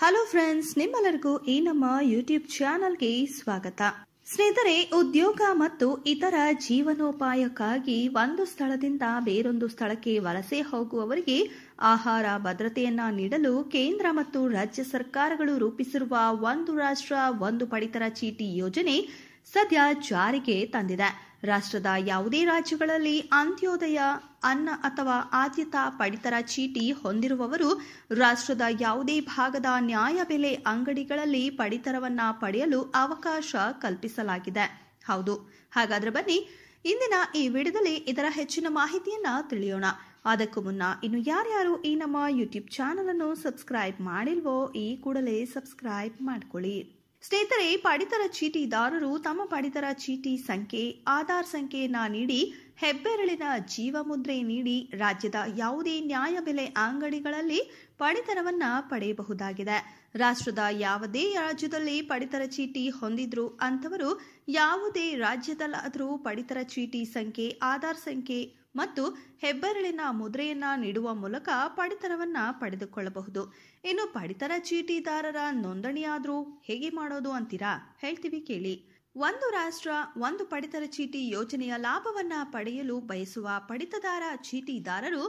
hello friends ನಿಮ್ಮೆಲ್ಲರಿಗೂ ಈ ನಮ್ಮ ಯೂಟ್ಯೂಬ್ ಚಾನೆಲ್ಗೆ ಸ್ವಾಗತ ಸ್ನೇಹಿತರೆ ಉದ್ಯೋಗ ಮತ್ತು ಇತರ ಜೀವನೋಪಾಯಕ್ಕಾಗಿ ಒಂದು ಸ್ಥಳದಿಂದ ಬೇರೊಂದು ಸ್ಥಳಕ್ಕೆ ವಲಸೆ ಹೋಗುವವರಿಗೆ ಆಹಾರ ಭದ್ರತೆಯನ್ನ ನೀಡಲು ಕೇಂದ್ರ ಮತ್ತು ರಾಜ್ಯ ಸರ್ಕಾರಗಳು ರೂಪಿಸಿರುವ ಒಂದು ರಾಷ್ಟ್ರ ಒಂದು ಪಡಿತರ ಚೀಟಿ ಯೋಜನೆ ಸದ್ಯ ಜಾರಿಗೆ ತಂದಿದೆ ರಾಷ್ಟ್ರದ ಯಾವುದೇ ರಾಜ್ಯಗಳಲ್ಲಿ ಅಂತ್ಯೋದಯ ಅನ್ನ ಅಥವಾ ಆದ್ಯತಾ ಪಡಿತರ ಚೀಟಿ ಹೊಂದಿರುವವರು ರಾಷ್ಟ್ರದ ಯಾವುದೇ ಭಾಗದ ನ್ಯಾಯಬೆಲೆ ಅಂಗಡಿಗಳಲ್ಲಿ ಪಡಿತರವನ್ನ ಪಡೆಯಲು ಅವಕಾಶ ಕಲ್ಪಿಸಲಾಗಿದೆ ಹೌದು ಹಾಗಾದ್ರೆ ಬನ್ನಿ ಇಂದಿನ ಈ ವಿಡಿಯೋದಲ್ಲಿ ಇದರ ಹೆಚ್ಚಿನ ಮಾಹಿತಿಯನ್ನ ತಿಳಿಯೋಣ ಅದಕ್ಕೂ ಮುನ್ನ ಇನ್ನು ಯಾರ್ಯಾರು ಈ ನಮ್ಮ ಯೂಟ್ಯೂಬ್ ಚಾನಲ್ ಅನ್ನು ಸಬ್ಸ್ಕ್ರೈಬ್ ಮಾಡಿಲ್ವೋ ಈ ಕೂಡಲೇ ಸಬ್ಸ್ಕ್ರೈಬ್ ಮಾಡ್ಕೊಳ್ಳಿ ಸ್ನೇಹಿತರೆ ಪಡಿತರ ಚೀಟಿದಾರರು ತಮ್ಮ ಪಡಿತರ ಚೀಟಿ ಸಂಖ್ಯೆ ಆಧಾರ್ ಸಂಖ್ಯೆಯನ್ನ ನೀಡಿ ಹೆಬ್ಬೆರಳಿನ ಮುದ್ರೆ ನೀಡಿ ರಾಜ್ಯದ ಯಾವುದೇ ನ್ಯಾಯಬೆಲೆ ಅಂಗಡಿಗಳಲ್ಲಿ ಪಡಿತರವನ್ನ ಪಡೆಯಬಹುದಾಗಿದೆ ರಾಷ್ಟ್ರದ ಯಾವುದೇ ರಾಜ್ಯದಲ್ಲಿ ಪಡಿತರ ಚೀಟಿ ಹೊಂದಿದ್ರು ಅಂತವರು ಯಾವುದೇ ರಾಜ್ಯದಲ್ಲಾದರೂ ಪಡಿತರ ಚೀಟಿ ಸಂಖ್ಯೆ ಆಧಾರ್ ಸಂಖ್ಯೆ ಮತ್ತು ಹೆಬ್ಬೆರಳಿನ ಮುದ್ರೆಯನ್ನ ನೀಡುವ ಮೂಲಕ ಪಡಿತರವನ್ನ ಪಡೆದುಕೊಳ್ಳಬಹುದು ಇನ್ನು ಪಡಿತರ ಚೀಟಿದಾರರ ನೋಂದಣಿಯಾದರೂ ಹೇಗೆ ಮಾಡೋದು ಅಂತೀರಾ ಹೇಳ್ತೀವಿ ಕೇಳಿ ಒಂದು ರಾಷ್ಟ್ರ ಒಂದು ಪಡಿತರ ಚೀಟಿ ಯೋಜನೆಯ ಲಾಭವನ್ನ ಪಡೆಯಲು ಬಯಸುವ ಪಡಿತದಾರ ಚೀಟಿದಾರರು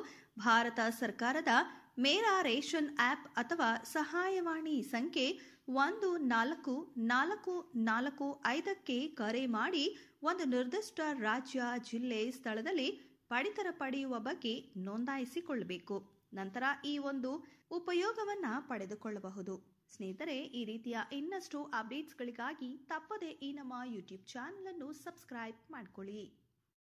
ಭಾರತ ಸರ್ಕಾರದ ಮೇರಾ ರೇಷನ್ ಆಪ್ ಅಥವಾ ಸಹಾಯವಾಣಿ ಸಂಖ್ಯೆ ಒಂದು ನಾಲ್ಕು ನಾಲ್ಕು ನಾಲ್ಕು ಐದಕ್ಕೆ ಕರೆ ಮಾಡಿ ಒಂದು ನಿರ್ದಿಷ್ಟ ರಾಜ್ಯ ಜಿಲ್ಲೆ ಸ್ಥಳದಲ್ಲಿ ಪಡಿತರ ಪಡೆಯುವ ಬಗ್ಗೆ ನೋಂದಾಯಿಸಿಕೊಳ್ಳಬೇಕು ನಂತರ ಈ ಒಂದು ಉಪಯೋಗವನ್ನು ಪಡೆದುಕೊಳ್ಳಬಹುದು ಸ್ನೇಹಿತರೆ ಈ ರೀತಿಯ ಇನ್ನಷ್ಟು ಅಪ್ಡೇಟ್ಸ್ಗಳಿಗಾಗಿ ತಪ್ಪದೇ ಈ ನಮ್ಮ ಯೂಟ್ಯೂಬ್ ಚಾನಲನ್ನು ಸಬ್ಸ್ಕ್ರೈಬ್ ಮಾಡಿಕೊಳ್ಳಿ